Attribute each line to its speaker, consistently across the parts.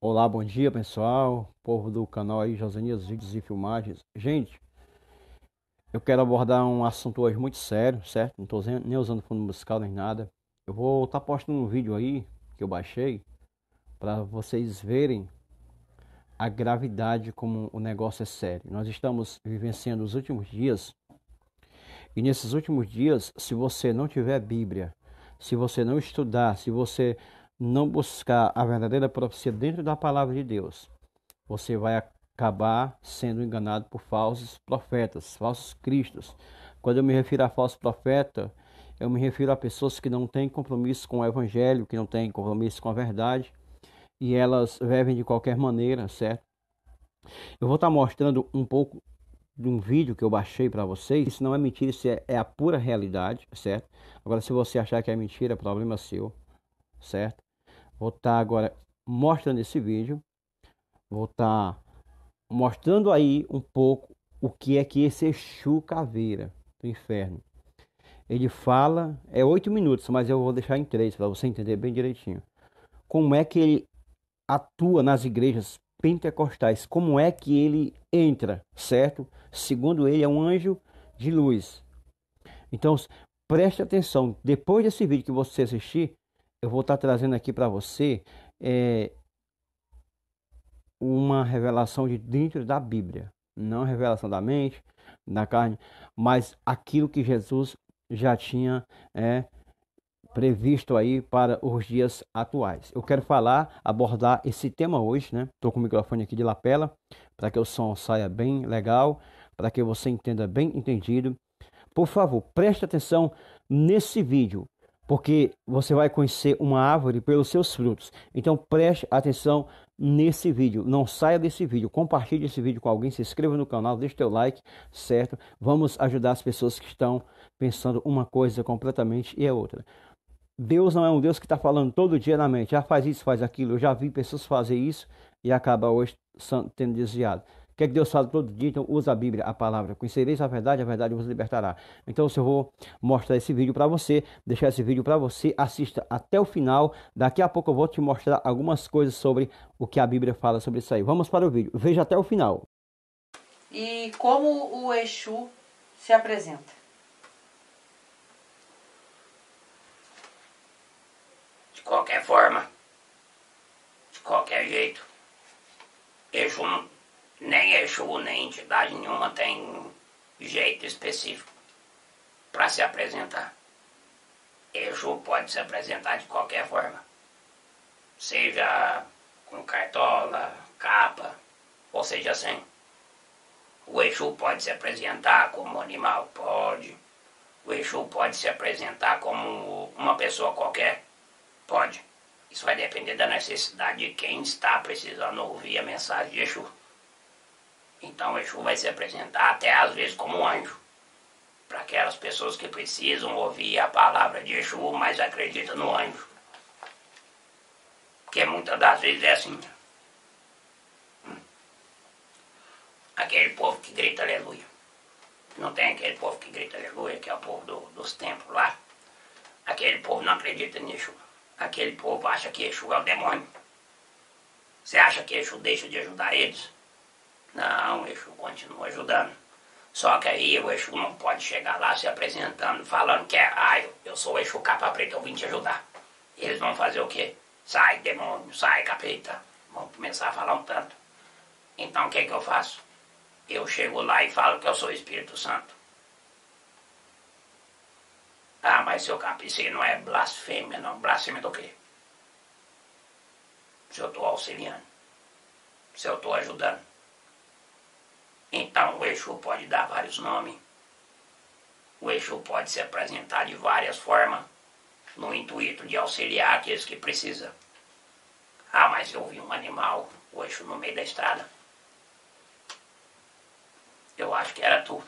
Speaker 1: Olá, bom dia pessoal, povo do canal aí Josenias Vídeos e Filmagens. Gente, eu quero abordar um assunto hoje muito sério, certo? Não estou nem usando fundo musical nem nada. Eu vou estar tá postando um vídeo aí que eu baixei para vocês verem a gravidade como o negócio é sério. Nós estamos vivenciando os últimos dias e nesses últimos dias, se você não tiver Bíblia, se você não estudar, se você não buscar a verdadeira profecia dentro da palavra de Deus, você vai acabar sendo enganado por falsos profetas, falsos cristos. Quando eu me refiro a falso profeta, eu me refiro a pessoas que não têm compromisso com o evangelho, que não têm compromisso com a verdade, e elas vivem de qualquer maneira, certo? Eu vou estar mostrando um pouco de um vídeo que eu baixei para vocês. Isso não é mentira, isso é, é a pura realidade, certo? Agora, se você achar que é mentira, é problema seu, certo? Vou estar tá agora mostrando esse vídeo. Vou estar tá mostrando aí um pouco o que é que esse Exu Caveira do inferno. Ele fala, é oito minutos, mas eu vou deixar em três para você entender bem direitinho. Como é que ele atua nas igrejas pentecostais? Como é que ele entra, certo? Segundo ele, é um anjo de luz. Então, preste atenção. Depois desse vídeo que você assistir, eu vou estar tá trazendo aqui para você é, uma revelação de dentro da Bíblia, não revelação da mente, da carne, mas aquilo que Jesus já tinha é, previsto aí para os dias atuais. Eu quero falar, abordar esse tema hoje, né? Estou com o microfone aqui de lapela para que o som saia bem legal, para que você entenda bem entendido. Por favor, preste atenção nesse vídeo porque você vai conhecer uma árvore pelos seus frutos. Então preste atenção nesse vídeo, não saia desse vídeo, compartilhe esse vídeo com alguém, se inscreva no canal, deixe seu like, certo? Vamos ajudar as pessoas que estão pensando uma coisa completamente e a outra. Deus não é um Deus que está falando todo dia na mente, já ah, faz isso, faz aquilo. Eu já vi pessoas fazer isso e acaba hoje sendo, tendo desviado que é que Deus fala todo dia? Então, usa a Bíblia, a palavra. Conhecereis a verdade, a verdade vos libertará. Então, eu vou mostrar esse vídeo para você, deixar esse vídeo para você, assista até o final. Daqui a pouco eu vou te mostrar algumas coisas sobre o que a Bíblia fala sobre isso aí. Vamos para o vídeo, veja até o final.
Speaker 2: E como o Exu se apresenta? De qualquer forma, de qualquer jeito, Exu não nem Exu, nem entidade nenhuma tem jeito específico para se apresentar. Exu pode se apresentar de qualquer forma, seja com cartola, capa, ou seja sem. O Exu pode se apresentar como animal? Pode. O Exu pode se apresentar como uma pessoa qualquer? Pode. Isso vai depender da necessidade de quem está precisando ouvir a mensagem de Exu. Então Exu vai se apresentar até às vezes como um anjo, para aquelas pessoas que precisam ouvir a palavra de Exu, mas acreditam no anjo. Porque muitas das vezes é assim. Aquele povo que grita aleluia. Não tem aquele povo que grita aleluia, que é o povo do, dos templos lá. Aquele povo não acredita em Exu. Aquele povo acha que
Speaker 1: Exu é o demônio. Você acha que Exu deixa de ajudar eles?
Speaker 2: Não, o Exu continua ajudando. Só que aí o Exu não pode chegar lá se apresentando, falando que é, ai, eu, sou o Exu capa preta, eu vim te ajudar. Eles vão fazer o quê? Sai, demônio, sai, capeta. Vão começar a falar um tanto. Então o que, é que eu faço? Eu chego lá e falo que eu sou o Espírito Santo. Ah, mas seu capa, isso aí não é blasfêmia, não. Blasfêmia do quê? Se eu estou auxiliando, se eu estou ajudando. Então o Exu pode dar vários nomes. O Exu pode se apresentar de várias formas, no intuito de auxiliar aqueles que precisam. Ah, mas eu vi um animal, o Exu no meio da estrada. Eu acho que era tu.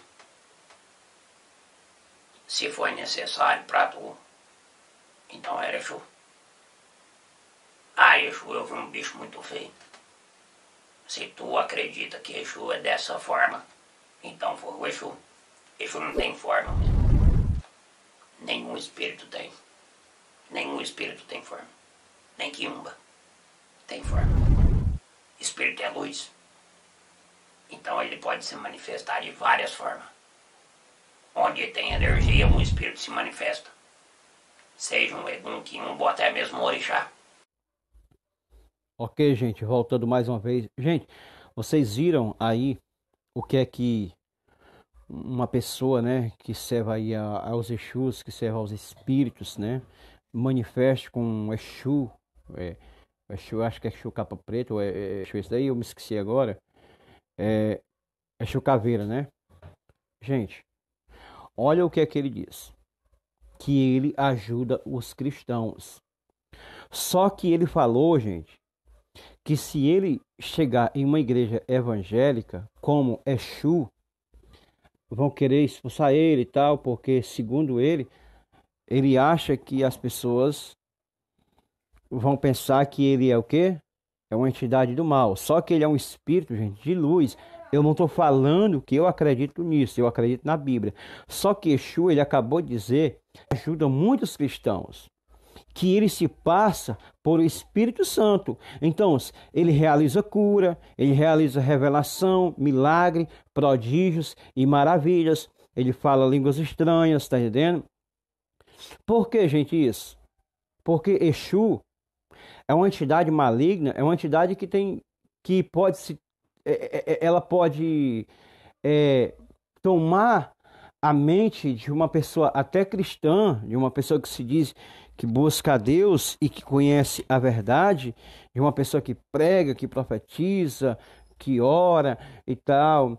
Speaker 2: Se foi necessário para tu, então era Exu. Ah, Exu, eu vi um bicho muito feio. Se tu acredita que Exu é dessa forma, então foi o Exu. Exu não tem forma Nenhum espírito tem. Nenhum espírito tem forma. Nem
Speaker 1: Kiumba tem forma. Espírito é luz. Então ele pode se manifestar de várias formas. Onde tem energia, um espírito se manifesta. Seja um egum, Kiumba ou até mesmo um orixá. Ok, gente, voltando mais uma vez. Gente, vocês viram aí o que é que uma pessoa, né, que serve aí aos Exus, que serve aos espíritos, né, manifesta com Exu, é, Exu, acho que é Exu capa preta, ou é, é Exu esse daí, eu me esqueci agora, é Exu caveira, né? Gente, olha o que é que ele diz, que ele ajuda os cristãos. Só que ele falou, gente, que se ele chegar em uma igreja evangélica, como Exu, vão querer expulsar ele e tal, porque segundo ele, ele acha que as pessoas vão pensar que ele é o quê? É uma entidade do mal. Só que ele é um espírito, gente, de luz. Eu não estou falando que eu acredito nisso, eu acredito na Bíblia. Só que Exu, ele acabou de dizer, ajuda muitos cristãos que ele se passa por o Espírito Santo. Então, ele realiza cura, ele realiza revelação, milagre, prodígios e maravilhas. Ele fala línguas estranhas, tá entendendo? Por que, gente, isso? Porque Exu é uma entidade maligna, é uma entidade que tem que pode se é, é, é, ela pode é, tomar a mente de uma pessoa até cristã, de uma pessoa que se diz que busca a Deus e que conhece a verdade, de uma pessoa que prega, que profetiza, que ora e tal.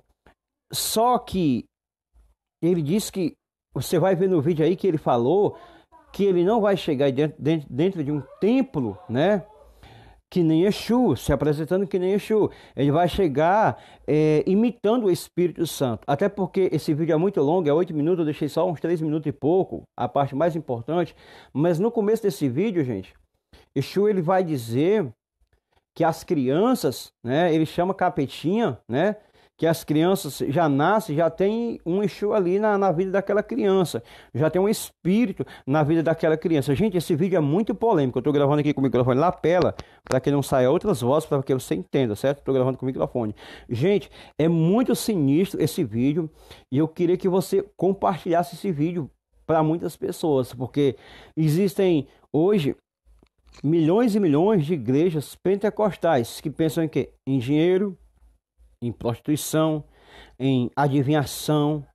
Speaker 1: Só que ele diz que você vai ver no vídeo aí que ele falou que ele não vai chegar dentro, dentro, dentro de um templo, né? que nem Exu, se apresentando que nem Exu. Ele vai chegar é, imitando o Espírito Santo. Até porque esse vídeo é muito longo, é oito minutos, eu deixei só uns três minutos e pouco, a parte mais importante. Mas no começo desse vídeo, gente, Exu ele vai dizer que as crianças, né, ele chama capetinha, né, que as crianças já nascem, já tem um eixo ali na, na vida daquela criança, já tem um espírito na vida daquela criança. Gente, esse vídeo é muito polêmico. Eu estou gravando aqui com o microfone lapela, para que não saia outras vozes, para que você entenda, certo? Estou gravando com o microfone. Gente, é muito sinistro esse vídeo e eu queria que você compartilhasse esse vídeo para muitas pessoas, porque existem hoje milhões e milhões de igrejas pentecostais que pensam em quê? Em dinheiro, em prostituição, em adivinhação,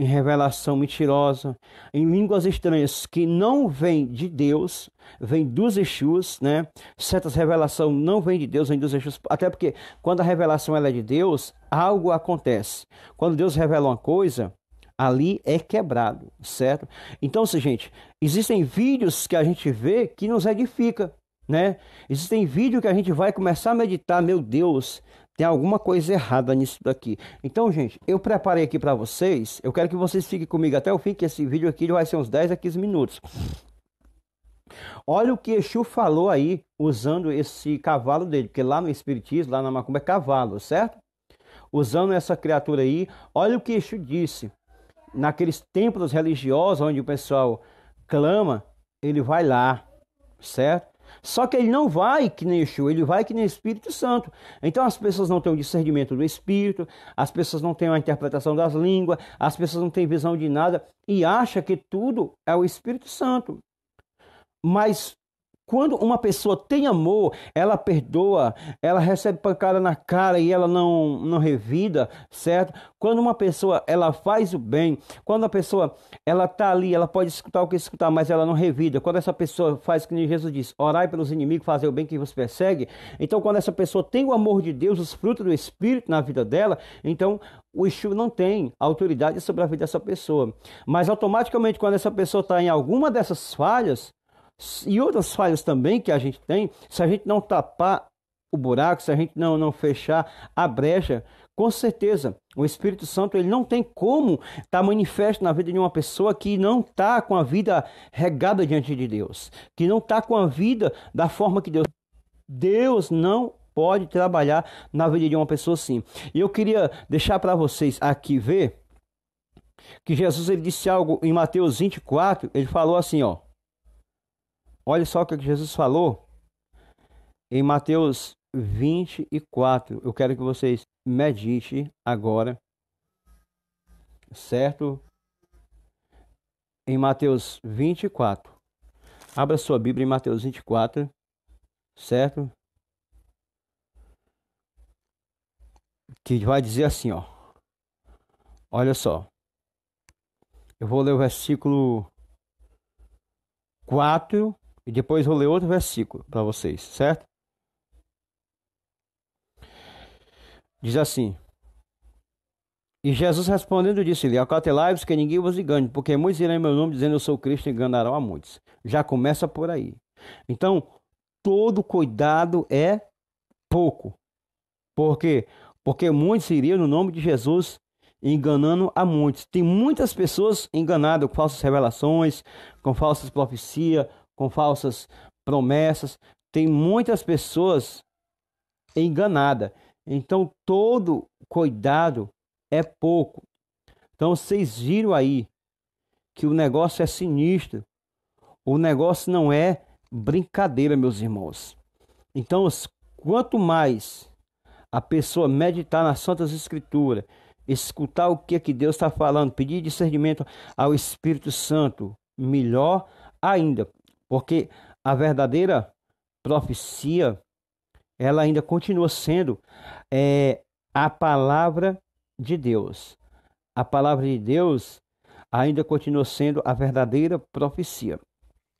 Speaker 1: em revelação mentirosa, em línguas estranhas que não vêm de Deus, vêm dos Exus, né? Certas revelações não vêm de Deus, vêm dos Exus, até porque quando a revelação ela é de Deus, algo acontece. Quando Deus revela uma coisa, ali é quebrado, certo? Então, se gente, existem vídeos que a gente vê que nos edifica, né? Existem vídeos que a gente vai começar a meditar, meu Deus, tem alguma coisa errada nisso daqui. Então, gente, eu preparei aqui para vocês. Eu quero que vocês fiquem comigo até o fim, que esse vídeo aqui vai ser uns 10 a 15 minutos. Olha o que Exu falou aí, usando esse cavalo dele, porque lá no Espiritismo, lá na Macumba, é cavalo, certo? Usando essa criatura aí, olha o que Exu disse. Naqueles templos religiosos onde o pessoal clama, ele vai lá, certo? Só que ele não vai que nem Exu, ele vai que nem Espírito Santo. Então as pessoas não têm o discernimento do Espírito, as pessoas não têm a interpretação das línguas, as pessoas não têm visão de nada e acha que tudo é o Espírito Santo. Mas quando uma pessoa tem amor, ela perdoa, ela recebe pancada na cara e ela não, não revida, certo? Quando uma pessoa ela faz o bem, quando a pessoa ela tá ali, ela pode escutar o que escutar, mas ela não revida. Quando essa pessoa faz o que Jesus diz, orai pelos inimigos, fazer o bem que vos persegue. Então, quando essa pessoa tem o amor de Deus, os frutos do Espírito na vida dela, então o Exu não tem autoridade sobre a vida dessa pessoa. Mas automaticamente, quando essa pessoa está em alguma dessas falhas, e outras falhas também que a gente tem, se a gente não tapar o buraco, se a gente não, não fechar a brecha, com certeza o Espírito Santo ele não tem como estar tá manifesto na vida de uma pessoa que não está com a vida regada diante de Deus, que não está com a vida da forma que Deus. Deus não pode trabalhar na vida de uma pessoa assim. E eu queria deixar para vocês aqui ver que Jesus ele disse algo em Mateus 24, ele falou assim, ó: Olha só o que Jesus falou em Mateus 24. Eu quero que vocês meditem agora, certo? Em Mateus 24. Abra sua Bíblia em Mateus 24, certo? Que vai dizer assim, ó. Olha só. Eu vou ler o versículo 4 e depois vou ler outro versículo para vocês, certo? Diz assim: E Jesus respondendo disse-lhe: Acautelai-vos que ninguém vos engane, porque muitos irão em meu nome dizendo eu sou Cristo e enganarão a muitos. Já começa por aí. Então, todo cuidado é pouco. Por quê? Porque muitos iriam no nome de Jesus enganando a muitos. Tem muitas pessoas enganadas com falsas revelações, com falsas profecias, com falsas promessas. Tem muitas pessoas enganadas. Então, todo cuidado é pouco. Então, vocês viram aí que o negócio é sinistro. O negócio não é brincadeira, meus irmãos. Então, quanto mais a pessoa meditar nas Santas Escrituras, escutar o que, é que Deus está falando, pedir discernimento ao Espírito Santo, melhor ainda. Porque a verdadeira profecia, ela ainda continua sendo é, a palavra de Deus. A palavra de Deus ainda continua sendo a verdadeira profecia.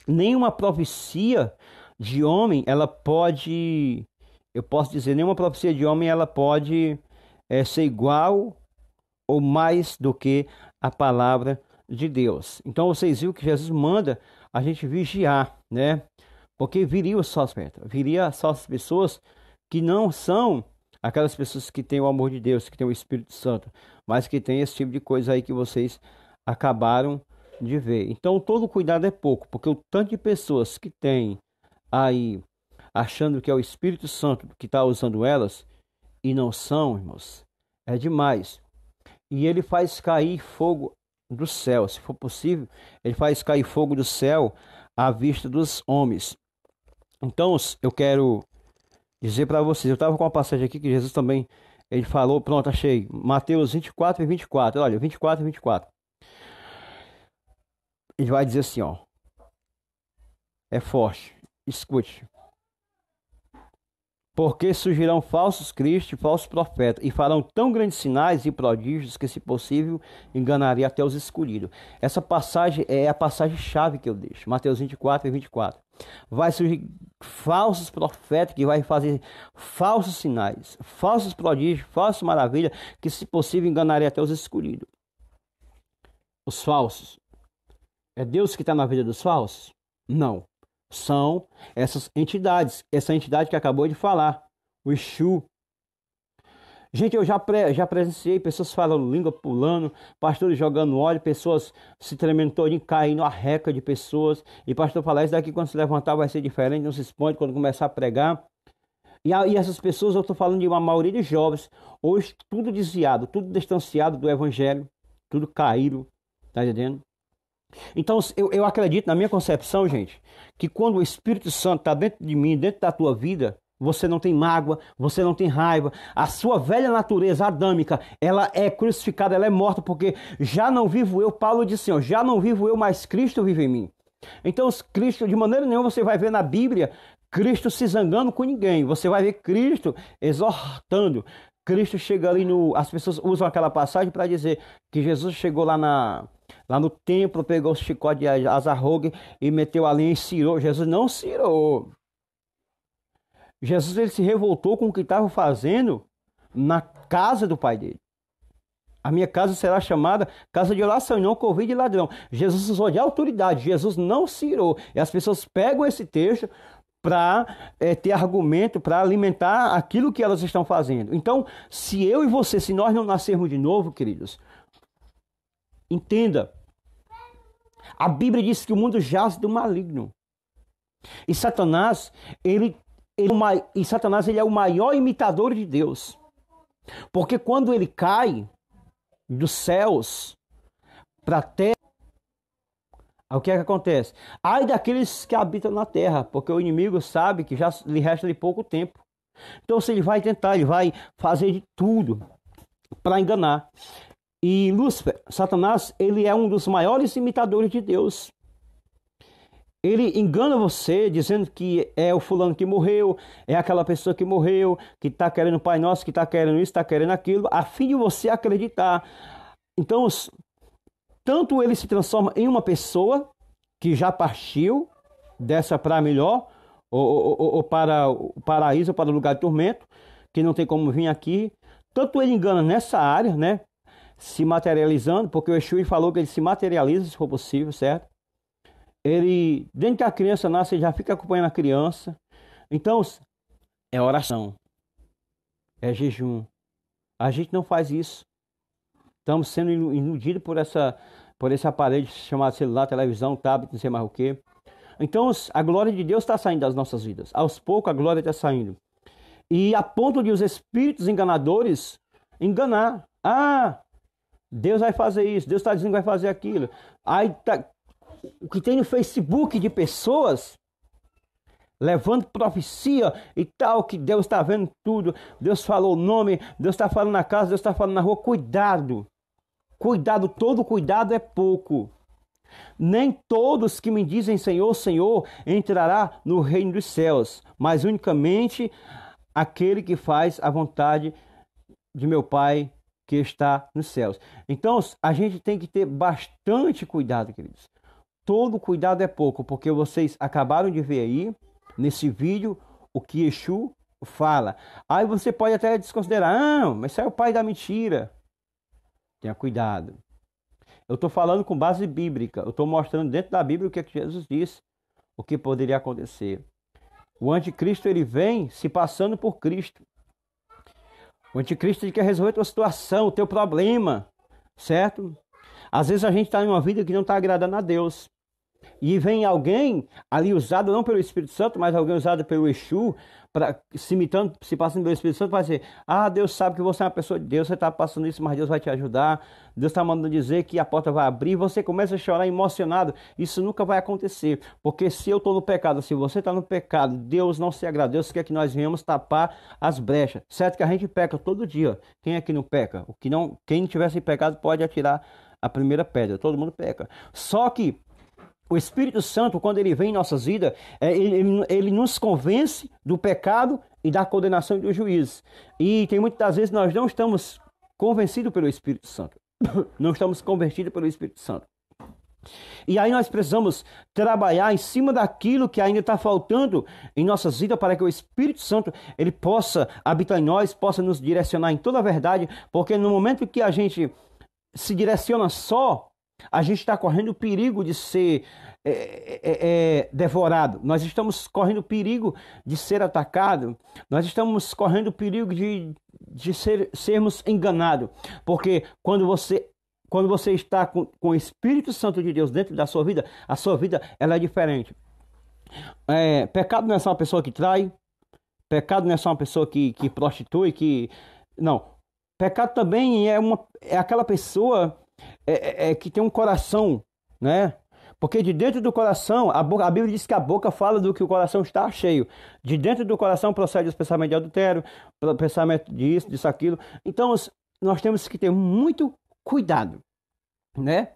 Speaker 1: Nenhuma profecia de homem, ela pode, eu posso dizer, nenhuma profecia de homem, ela pode é, ser igual ou mais do que a palavra de Deus. Então vocês viram que Jesus manda a gente vigiar, né? Porque viria só viria só as pessoas que não são aquelas pessoas que têm o amor de Deus, que têm o Espírito Santo, mas que têm esse tipo de coisa aí que vocês acabaram de ver. Então todo cuidado é pouco, porque o tanto de pessoas que tem aí achando que é o Espírito Santo que está usando elas e não são, irmãos, é demais. E ele faz cair fogo do céu. Se for possível, ele faz cair fogo do céu à vista dos homens. Então, eu quero dizer para vocês, eu estava com uma passagem aqui que Jesus também ele falou, pronto, achei. Mateus 24 e 24. Olha, 24 e 24. Ele vai dizer assim, ó. É forte. Escute. Porque surgirão falsos cristos, falsos profetas, e farão tão grandes sinais e prodígios que, se possível, enganaria até os escolhidos. Essa passagem é a passagem chave que eu deixo, Mateus 24 e 24. Vai surgir falsos profetas que vai fazer falsos sinais, falsos prodígios, falsas maravilhas, que, se possível, enganaria até os escolhidos. Os falsos. É Deus que está na vida dos falsos? Não são essas entidades, essa entidade que acabou de falar, o Exu. Gente, eu já, pre, já presenciei pessoas falando língua, pulando, pastores jogando óleo, pessoas se tremendo caindo a reca de pessoas. E pastor falar, isso daqui quando se levantar vai ser diferente, não se esconde quando começar a pregar. E, e essas pessoas, eu estou falando de uma maioria de jovens, hoje tudo desviado, tudo distanciado do evangelho, tudo caído, tá entendendo? Então, eu, eu acredito, na minha concepção, gente, que quando o Espírito Santo está dentro de mim, dentro da tua vida, você não tem mágoa, você não tem raiva. A sua velha natureza adâmica, ela é crucificada, ela é morta, porque já não vivo eu, Paulo disse, assim, ó, já não vivo eu, mas Cristo vive em mim. Então, Cristo, de maneira nenhuma, você vai ver na Bíblia Cristo se zangando com ninguém. Você vai ver Cristo exortando, Cristo chega ali no. As pessoas usam aquela passagem para dizer que Jesus chegou lá na. Lá no templo, pegou o chicote de azarrogue e meteu ali e cirou. Jesus não cirou. Jesus ele se revoltou com o que estava fazendo na casa do pai dele. A minha casa será chamada casa de oração, não de ladrão. Jesus usou de autoridade, Jesus não cirou. E as pessoas pegam esse texto, para é, eh, ter argumento, para alimentar aquilo que elas estão fazendo. Então, se eu e você, se nós não nascermos de novo, queridos, entenda. A Bíblia diz que o mundo jaz do maligno. E Satanás, ele, ele, é e Satanás, ele é o maior imitador de Deus. Porque quando ele cai dos céus para a terra, o que é que acontece? Ai daqueles que habitam na terra, porque o inimigo sabe que já lhe resta de pouco tempo. Então, se ele vai tentar, ele vai fazer de tudo para enganar. E Lúcifer, Satanás, ele é um dos maiores imitadores de Deus. Ele engana você dizendo que é o fulano que morreu, é aquela pessoa que morreu, que está querendo o Pai Nosso, que está querendo isso, está querendo aquilo, a fim de você acreditar. Então, tanto ele se transforma em uma pessoa que já partiu dessa para melhor, ou, ou, ou, para o paraíso, ou para o lugar de tormento, que não tem como vir aqui. Tanto ele engana nessa área, né? Se materializando, porque o Exu falou que ele se materializa, se for possível, certo? Ele, dentro que a criança nasce, ele já fica acompanhando a criança. Então, é oração, é jejum. A gente não faz isso. Estamos sendo iludidos por, essa, por esse aparelho chamado celular, televisão, tablet, não sei mais o que. Então a glória de Deus está saindo das nossas vidas. Aos poucos a glória está saindo. E a ponto de os espíritos enganadores enganar. Ah, Deus vai fazer isso, Deus está dizendo que vai fazer aquilo. Aí tá, o que tem no Facebook de pessoas levando profecia e tal, que Deus está vendo tudo, Deus falou o nome, Deus está falando na casa, Deus está falando na rua, cuidado. Cuidado, todo cuidado é pouco. Nem todos que me dizem Senhor, Senhor entrará no reino dos céus, mas unicamente aquele que faz a vontade de meu Pai que está nos céus. Então, a gente tem que ter bastante cuidado, queridos. Todo cuidado é pouco, porque vocês acabaram de ver aí nesse vídeo o que Exu fala. Aí você pode até desconsiderar, ah, mas isso é o pai da mentira. Tenha cuidado. Eu estou falando com base bíblica. Eu estou mostrando dentro da Bíblia o que, é que Jesus disse, o que poderia acontecer. O anticristo ele vem se passando por Cristo. O anticristo ele quer resolver a tua situação, o teu problema, certo? Às vezes a gente está em uma vida que não está agradando a Deus. E vem alguém ali usado não pelo Espírito Santo, mas alguém usado pelo Exu, pra, se imitando, se passando pelo Espírito Santo, vai dizer: Ah, Deus sabe que você é uma pessoa de Deus, você está passando isso, mas Deus vai te ajudar. Deus está mandando dizer que a porta vai abrir. Você começa a chorar emocionado. Isso nunca vai acontecer, porque se eu estou no pecado, se você está no pecado, Deus não se agrada. Deus quer que nós venhamos tapar as brechas, certo? Que a gente peca todo dia. Quem é que não peca? O que não, quem tivesse pecado pode atirar a primeira pedra. Todo mundo peca. Só que o Espírito Santo, quando ele vem em nossas vidas, é, ele, ele nos convence do pecado e da condenação e do juízo. E tem muitas vezes nós não estamos convencidos pelo Espírito Santo. Não estamos convertidos pelo Espírito Santo. E aí nós precisamos trabalhar em cima daquilo que ainda está faltando em nossas vidas para que o Espírito Santo ele possa habitar em nós, possa nos direcionar em toda a verdade, porque no momento que a gente se direciona só a gente está correndo o perigo de ser é é, é, é, devorado, nós estamos correndo o perigo de ser atacado, nós estamos correndo o perigo de, de ser, sermos enganados, porque quando você quando você está com, com o Espírito Santo de Deus dentro da sua vida, a sua vida ela é diferente. É, pecado não é só uma pessoa que trai, pecado não é só uma pessoa que, que prostitui, que. Não. Pecado também é, uma, é aquela pessoa é, é, é, que tem um coração, né? Porque de dentro do coração, a, boca, a Bíblia diz que a boca fala do que o coração está cheio. De dentro do coração procede os pensamentos de adultério, pensamento disso, disso, aquilo. Então, nós temos que ter muito cuidado, né?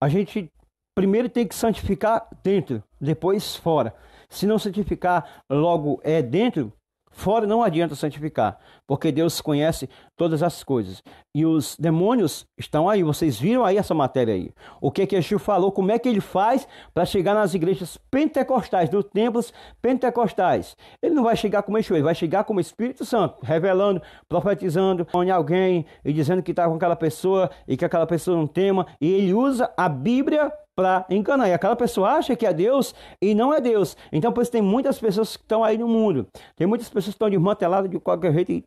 Speaker 1: A gente primeiro tem que santificar dentro, depois fora. Se não santificar logo é dentro, fora não adianta santificar, porque Deus conhece todas as coisas. E os demônios estão aí, vocês viram aí essa matéria aí. O que é que Exu falou, como é que ele faz para chegar nas igrejas pentecostais, nos templos pentecostais. Ele não vai chegar como Exu, ele vai chegar como Espírito Santo, revelando, profetizando em alguém e dizendo que está com aquela pessoa e que aquela pessoa não tema. E ele usa a Bíblia para enganar. E aquela pessoa acha que é Deus e não é Deus. Então, por isso, tem muitas pessoas que estão aí no mundo. Tem muitas pessoas que estão desmanteladas de qualquer jeito e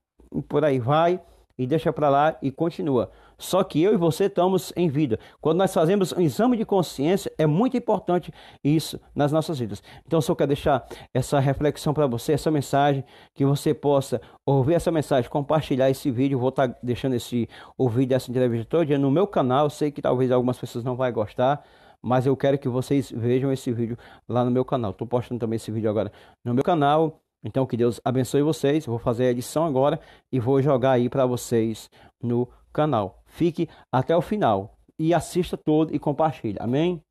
Speaker 1: por aí vai e deixa para lá e continua. Só que eu e você estamos em vida. Quando nós fazemos um exame de consciência, é muito importante isso nas nossas vidas. Então, só quero deixar essa reflexão para você, essa mensagem, que você possa ouvir essa mensagem, compartilhar esse vídeo. Vou estar tá deixando esse ouvir dessa entrevista todo dia no meu canal. sei que talvez algumas pessoas não vão gostar, mas eu quero que vocês vejam esse vídeo lá no meu canal. Estou postando também esse vídeo agora no meu canal então que Deus abençoe vocês. Eu vou fazer a edição agora e vou jogar aí para vocês no canal. Fique até o final e assista todo e compartilhe. Amém?